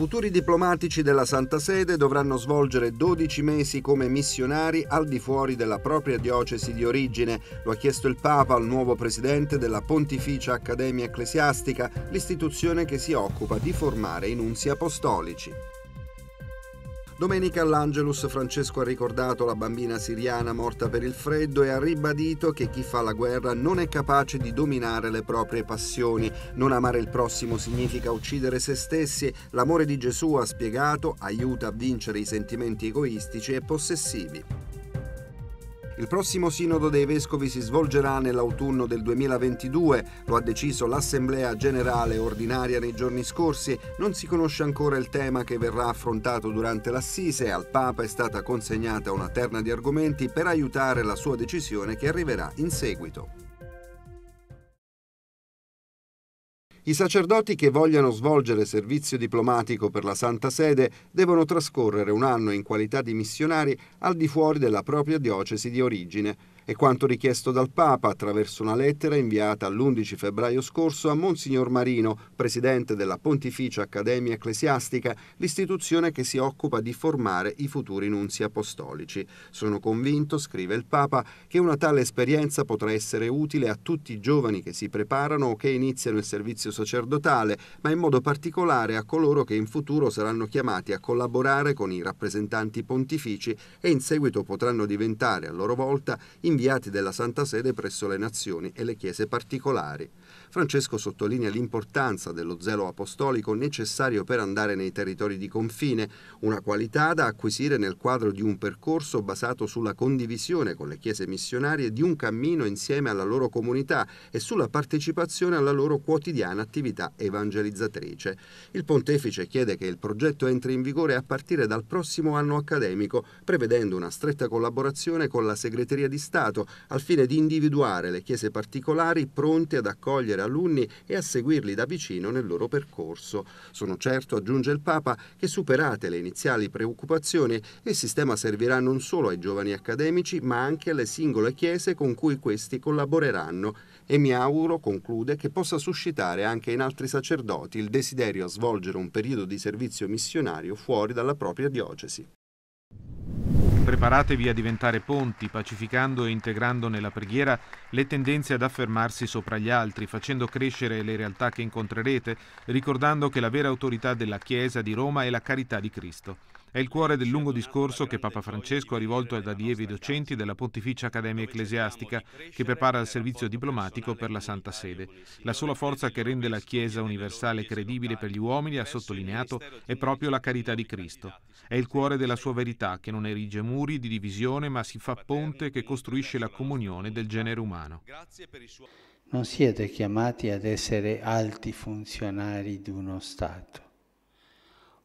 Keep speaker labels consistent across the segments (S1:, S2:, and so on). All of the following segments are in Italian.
S1: futuri diplomatici della Santa Sede dovranno svolgere 12 mesi come missionari al di fuori della propria diocesi di origine. Lo ha chiesto il Papa al nuovo presidente della Pontificia Accademia Ecclesiastica, l'istituzione che si occupa di formare i nunzi apostolici. Domenica all'Angelus Francesco ha ricordato la bambina siriana morta per il freddo e ha ribadito che chi fa la guerra non è capace di dominare le proprie passioni. Non amare il prossimo significa uccidere se stessi. L'amore di Gesù, ha spiegato, aiuta a vincere i sentimenti egoistici e possessivi. Il prossimo sinodo dei vescovi si svolgerà nell'autunno del 2022, lo ha deciso l'Assemblea Generale Ordinaria nei giorni scorsi, non si conosce ancora il tema che verrà affrontato durante l'assise, al Papa è stata consegnata una terna di argomenti per aiutare la sua decisione che arriverà in seguito. I sacerdoti che vogliano svolgere servizio diplomatico per la Santa Sede devono trascorrere un anno in qualità di missionari al di fuori della propria diocesi di origine, è quanto richiesto dal Papa attraverso una lettera inviata l'11 febbraio scorso a Monsignor Marino, presidente della Pontificia Accademia Ecclesiastica, l'istituzione che si occupa di formare i futuri nunzi apostolici. Sono convinto, scrive il Papa, che una tale esperienza potrà essere utile a tutti i giovani che si preparano o che iniziano il servizio sacerdotale, ma in modo particolare a coloro che in futuro saranno chiamati a collaborare con i rappresentanti pontifici e in seguito potranno diventare a loro volta in inviati della Santa Sede presso le nazioni e le chiese particolari. Francesco sottolinea l'importanza dello zelo apostolico necessario per andare nei territori di confine, una qualità da acquisire nel quadro di un percorso basato sulla condivisione con le chiese missionarie di un cammino insieme alla loro comunità e sulla partecipazione alla loro quotidiana attività evangelizzatrice. Il pontefice chiede che il progetto entri in vigore a partire dal prossimo anno accademico, prevedendo una stretta collaborazione con la Segreteria di Stato Stato al fine di individuare le chiese particolari pronte ad accogliere alunni e a seguirli da vicino nel loro percorso. Sono certo, aggiunge il Papa, che superate le iniziali preoccupazioni, il sistema servirà non solo ai giovani accademici, ma anche alle singole chiese con cui questi collaboreranno e mi auguro, conclude, che possa suscitare anche in altri sacerdoti il desiderio a svolgere un periodo di servizio missionario fuori dalla propria diocesi.
S2: Preparatevi a diventare ponti, pacificando e integrando nella preghiera le tendenze ad affermarsi sopra gli altri, facendo crescere le realtà che incontrerete, ricordando che la vera autorità della Chiesa di Roma è la carità di Cristo. È il cuore del lungo discorso che Papa Francesco ha rivolto ad allievi docenti della Pontificia Accademia Ecclesiastica che prepara il servizio diplomatico per la Santa Sede. La sola forza che rende la Chiesa universale credibile per gli uomini, ha sottolineato, è proprio la carità di Cristo. È il cuore della sua verità che non erige muri di divisione ma si fa ponte che costruisce la comunione del genere umano.
S3: Non siete chiamati ad essere alti funzionari di uno Stato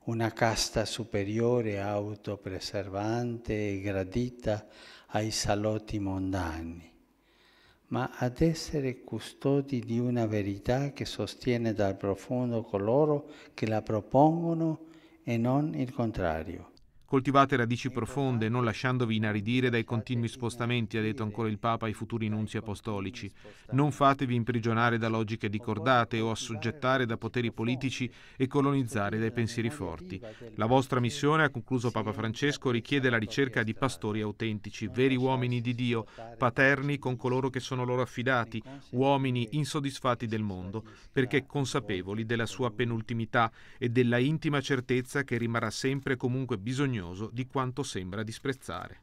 S3: una casta superiore autopreservante e gradita ai salotti mondani, ma ad essere custodi di una verità che sostiene dal profondo coloro che la propongono e non il contrario.
S2: Coltivate radici ecco profonde, non lasciandovi inaridire dai continui spostamenti, ha detto ancora il Papa ai futuri ecco nunzi apostolici. Non fatevi imprigionare da logiche di cordate o assoggettare da poteri politici e colonizzare dai pensieri forti. La vostra missione, ha concluso Papa Francesco, richiede la ricerca di pastori autentici, veri uomini di Dio, paterni con coloro che sono loro affidati, uomini insoddisfatti del mondo, perché consapevoli della sua penultimità e della intima certezza che rimarrà sempre comunque bisognosa bisognoso di quanto sembra disprezzare.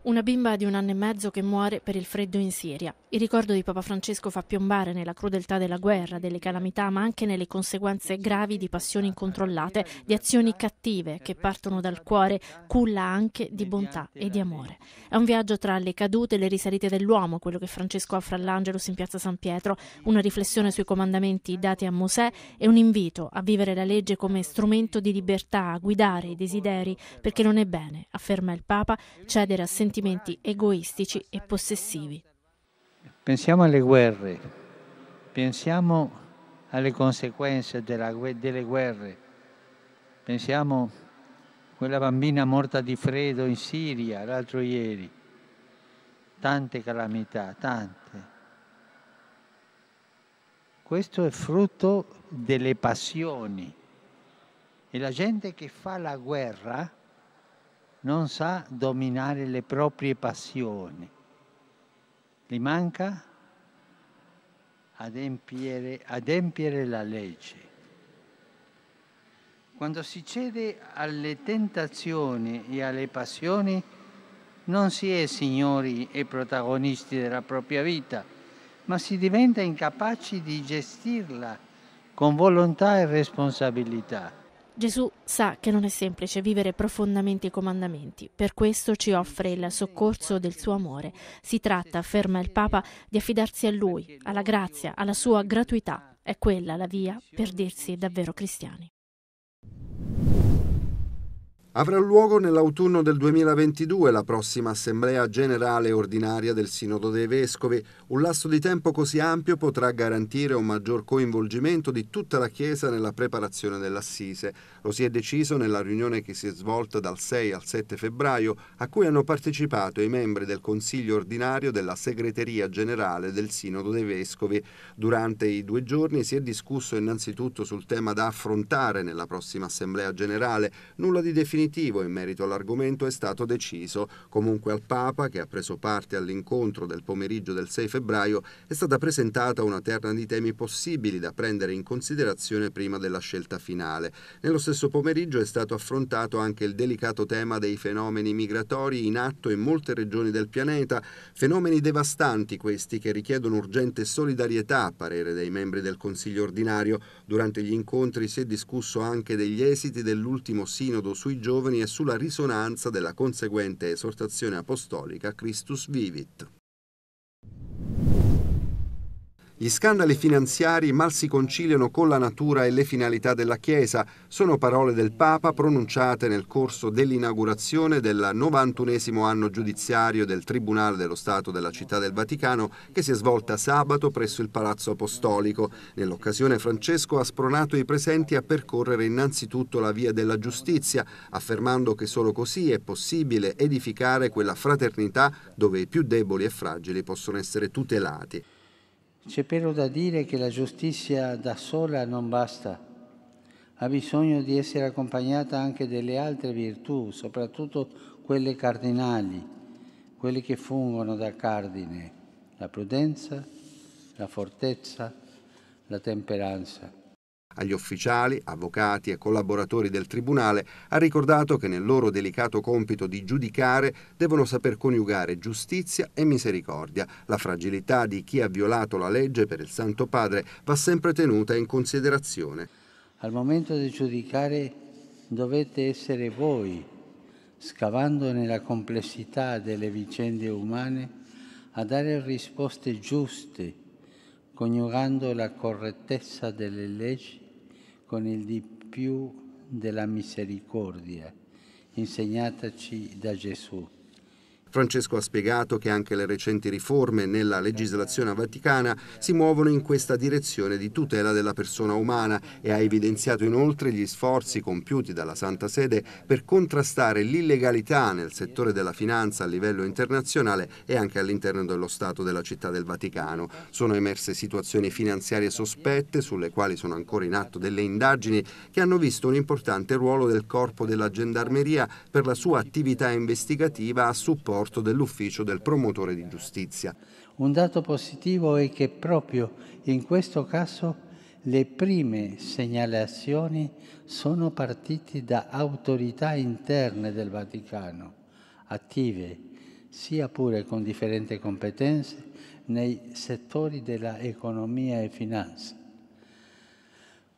S4: Una bimba di un anno e mezzo che muore per il freddo in Siria. Il ricordo di Papa Francesco fa piombare nella crudeltà della guerra, delle calamità, ma anche nelle conseguenze gravi di passioni incontrollate, di azioni cattive che partono dal cuore, culla anche di bontà e di amore. È un viaggio tra le cadute e le risalite dell'uomo, quello che Francesco offre all'Angelus in piazza San Pietro, una riflessione sui comandamenti dati a Mosè e un invito a vivere la legge come strumento di libertà, a guidare i desideri, perché non è bene, afferma il Papa, cedere a sentimenti sentimenti egoistici e possessivi.
S3: Pensiamo alle guerre, pensiamo alle conseguenze della, delle guerre, pensiamo a quella bambina morta di freddo in Siria l'altro ieri, tante calamità, tante. Questo è frutto delle passioni e la gente che fa la guerra non sa dominare le proprie passioni, gli manca adempiere, adempiere la legge. Quando si cede alle tentazioni e alle passioni, non si è signori e protagonisti della propria vita, ma si diventa incapaci
S4: di gestirla
S3: con volontà e responsabilità.
S4: Gesù sa che non è semplice vivere profondamente i comandamenti, per questo ci offre il soccorso del suo amore. Si tratta, afferma il Papa, di affidarsi a Lui, alla grazia, alla sua gratuità. È quella la via per dirsi davvero cristiani.
S1: Avrà luogo nell'autunno del 2022 la prossima Assemblea generale ordinaria del Sinodo dei Vescovi. Un lasso di tempo così ampio potrà garantire un maggior coinvolgimento di tutta la Chiesa nella preparazione dell'Assise. Lo si è deciso nella riunione che si è svolta dal 6 al 7 febbraio, a cui hanno partecipato i membri del Consiglio ordinario della Segreteria generale del Sinodo dei Vescovi. Durante i due giorni si è discusso innanzitutto sul tema da affrontare nella prossima Assemblea generale, nulla di definito definitivo in merito all'argomento è stato deciso. Comunque al Papa, che ha preso parte all'incontro del pomeriggio del 6 febbraio, è stata presentata una terna di temi possibili da prendere in considerazione prima della scelta finale. Nello stesso pomeriggio è stato affrontato anche il delicato tema dei fenomeni migratori in atto in molte regioni del pianeta, fenomeni devastanti questi che richiedono urgente solidarietà a parere dei membri del Consiglio ordinario. Durante gli incontri si è discusso anche degli esiti dell'ultimo sinodo sui giovani giovani e sulla risonanza della conseguente esortazione apostolica Christus Vivit. Gli scandali finanziari mal si conciliano con la natura e le finalità della Chiesa, sono parole del Papa pronunciate nel corso dell'inaugurazione del 91 anno giudiziario del Tribunale dello Stato della Città del Vaticano che si è svolta sabato presso il Palazzo Apostolico. Nell'occasione Francesco ha spronato i presenti a percorrere innanzitutto la via della giustizia, affermando che solo così è possibile edificare quella fraternità dove i più deboli e fragili possono essere tutelati.
S3: C'è però da dire che la giustizia da sola non basta, ha bisogno di essere accompagnata anche delle altre virtù, soprattutto quelle cardinali, quelle che fungono da cardine, la prudenza, la fortezza,
S1: la temperanza. Agli ufficiali, avvocati e collaboratori del Tribunale ha ricordato che nel loro delicato compito di giudicare devono saper coniugare giustizia e misericordia. La fragilità di chi ha violato la legge per il Santo Padre va sempre tenuta in considerazione. Al momento di giudicare
S3: dovete essere voi, scavando nella complessità delle vicende umane, a dare risposte giuste, coniugando la correttezza delle leggi con il di più della
S1: misericordia insegnataci da Gesù Francesco ha spiegato che anche le recenti riforme nella legislazione vaticana si muovono in questa direzione di tutela della persona umana e ha evidenziato inoltre gli sforzi compiuti dalla Santa Sede per contrastare l'illegalità nel settore della finanza a livello internazionale e anche all'interno dello Stato della Città del Vaticano. Sono emerse situazioni finanziarie sospette sulle quali sono ancora in atto delle indagini che hanno visto un importante ruolo del corpo della gendarmeria per la sua attività investigativa a supporto rapporto dell'ufficio del promotore di giustizia.
S3: Un dato positivo è che proprio in questo caso le prime segnalazioni sono partite da autorità interne del Vaticano, attive, sia pure con differenti competenze, nei settori della economia e finanza.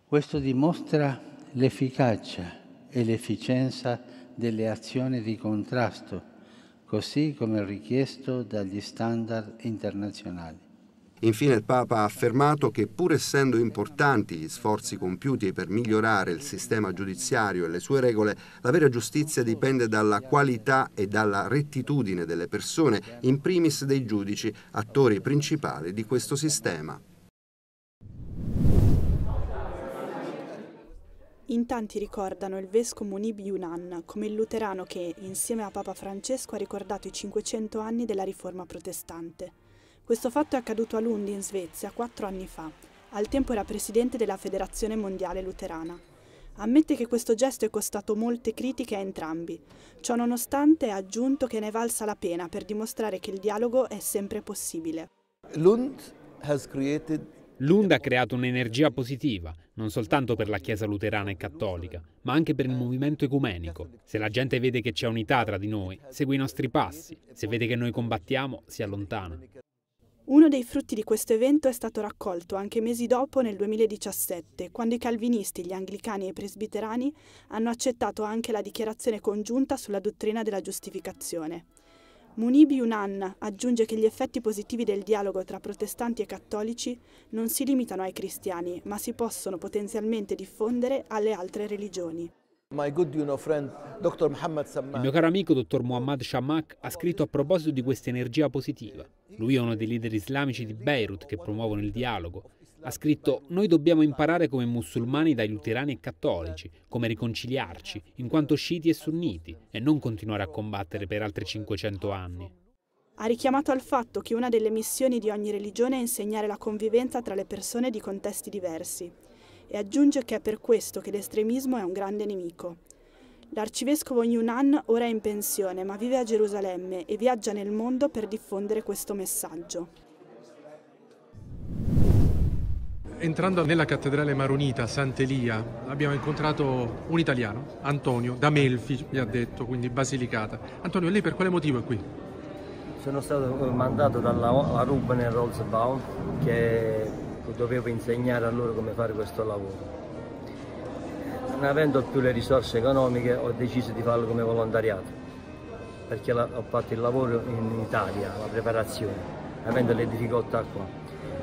S3: Questo dimostra l'efficacia e l'efficienza delle azioni di contrasto così come richiesto dagli standard internazionali.
S1: Infine il Papa ha affermato che pur essendo importanti gli sforzi compiuti per migliorare il sistema giudiziario e le sue regole, la vera giustizia dipende dalla qualità e dalla rettitudine delle persone, in primis dei giudici, attori principali di questo sistema.
S4: in tanti ricordano il vescovo Munib Yunan come il luterano che, insieme a Papa Francesco, ha ricordato i 500 anni della riforma protestante. Questo fatto è accaduto a Lund, in Svezia, quattro anni fa. Al tempo era presidente della Federazione Mondiale Luterana. Ammette che questo gesto è costato molte critiche a entrambi. Ciò nonostante ha aggiunto che ne è valsa la pena per dimostrare che il dialogo è sempre possibile.
S2: Lund ha creato Lund ha creato un'energia positiva, non soltanto per la Chiesa luterana e cattolica, ma anche per il movimento ecumenico. Se la gente vede che c'è unità tra di noi, segue i nostri passi. Se vede che noi combattiamo, si allontana.
S4: Uno dei frutti di questo evento è stato raccolto anche mesi dopo, nel 2017, quando i calvinisti, gli anglicani e i presbiterani hanno accettato anche la dichiarazione congiunta sulla dottrina della giustificazione. Munibi Unan aggiunge che gli effetti positivi del dialogo tra protestanti e cattolici non si limitano ai cristiani, ma si possono potenzialmente diffondere alle altre religioni. Il mio caro
S2: amico dottor Muhammad Shamak ha scritto a proposito di questa energia positiva. Lui è uno dei leader islamici di Beirut che promuovono il dialogo ha scritto Noi dobbiamo imparare come musulmani dai luterani e cattolici, come riconciliarci, in quanto sciiti e sunniti, e non continuare a combattere per altri 500 anni.
S4: Ha richiamato al fatto che una delle missioni di ogni religione è insegnare la convivenza tra le persone di contesti diversi e aggiunge che è per questo che l'estremismo è un grande nemico. L'arcivescovo Yunnan ora è in pensione ma vive a Gerusalemme e viaggia nel mondo per diffondere questo messaggio.
S5: Entrando nella cattedrale maronita Sant'Elia abbiamo incontrato un italiano, Antonio, da Melfi mi ha detto, quindi Basilicata. Antonio, lei per quale motivo è qui?
S6: Sono stato eh, mandato dalla Ruben e baum che dovevo insegnare a loro come fare questo lavoro. Non avendo più le risorse economiche ho deciso di farlo come volontariato perché ho fatto il lavoro in Italia, la preparazione, avendo le difficoltà qua.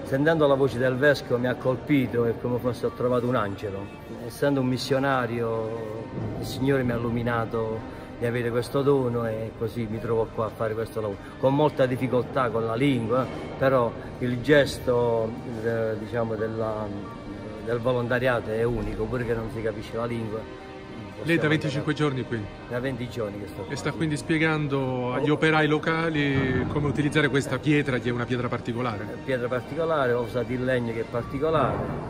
S6: Sentendo la voce del vescovo mi ha colpito, è come fosse ho trovato un angelo. Essendo un missionario, il Signore mi ha illuminato di avere questo dono e così mi trovo qua a fare questo lavoro. Con molta difficoltà con la lingua, però il gesto diciamo, della, del volontariato è unico, pure che non si capisce la lingua. Lei è da 25 giorni qui? Da 20 giorni che sto qui. E sta quindi spiegando agli operai locali come utilizzare questa pietra, che è una pietra particolare? Pietra particolare, usa il legno che è particolare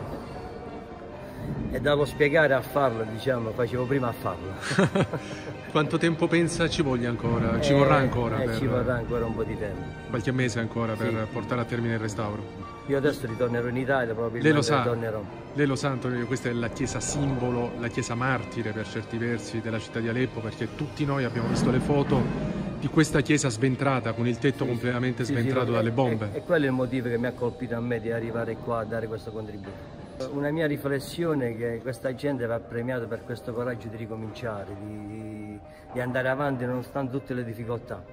S6: e devo spiegare a farlo, diciamo, facevo prima a farlo.
S5: Quanto tempo pensa ci voglia ancora? Ci eh, vorrà ancora? Eh, per... Ci vorrà
S6: ancora un po' di tempo.
S5: Qualche mese ancora sì. per portare a termine il restauro?
S6: Io adesso ritornerò in Italia, probabilmente lei lo sa, ritornerò.
S5: Lei lo sa Antonio, questa è la chiesa simbolo, la chiesa martire per certi versi della città di Aleppo, perché tutti noi abbiamo visto le foto di questa chiesa sventrata, con il tetto sì, completamente sì, sventrato sì, dalle bombe. e
S6: quello è il motivo che mi ha colpito a me di arrivare qua a dare questo contributo. Una mia riflessione è che questa gente va premiata per questo coraggio di ricominciare, di, di andare avanti nonostante tutte le difficoltà.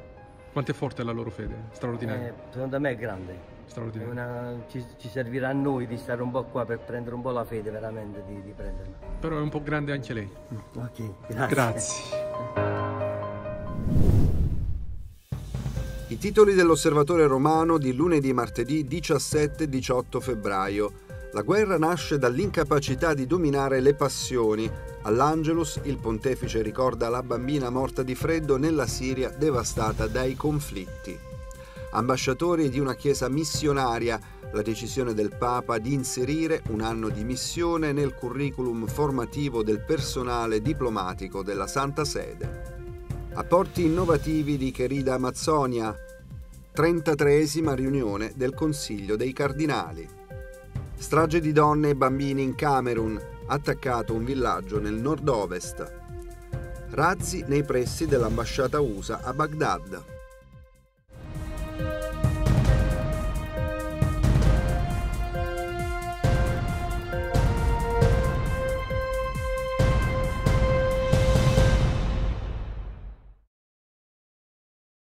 S5: Quanto è forte la loro fede? Straordinaria. Eh,
S6: secondo me è grande. Una, ci, ci, servirà a noi di stare un po' qua per prendere un po' la fede veramente di, di prenderla.
S5: Però è un po' grande anche lei. Ok,
S6: grazie. grazie. I
S1: titoli dell'Osservatore Romano di lunedì e martedì 17-18 febbraio. La guerra nasce dall'incapacità di dominare le passioni. All'Angelus il pontefice ricorda la bambina morta di freddo nella Siria devastata dai conflitti. Ambasciatori di una chiesa missionaria, la decisione del Papa di inserire un anno di missione nel curriculum formativo del personale diplomatico della Santa Sede. Apporti innovativi di Cherida Amazzonia. 33 riunione del Consiglio dei Cardinali. Strage di donne e bambini in Camerun, attaccato un villaggio nel nord-ovest. Razzi nei pressi dell'ambasciata USA a Baghdad.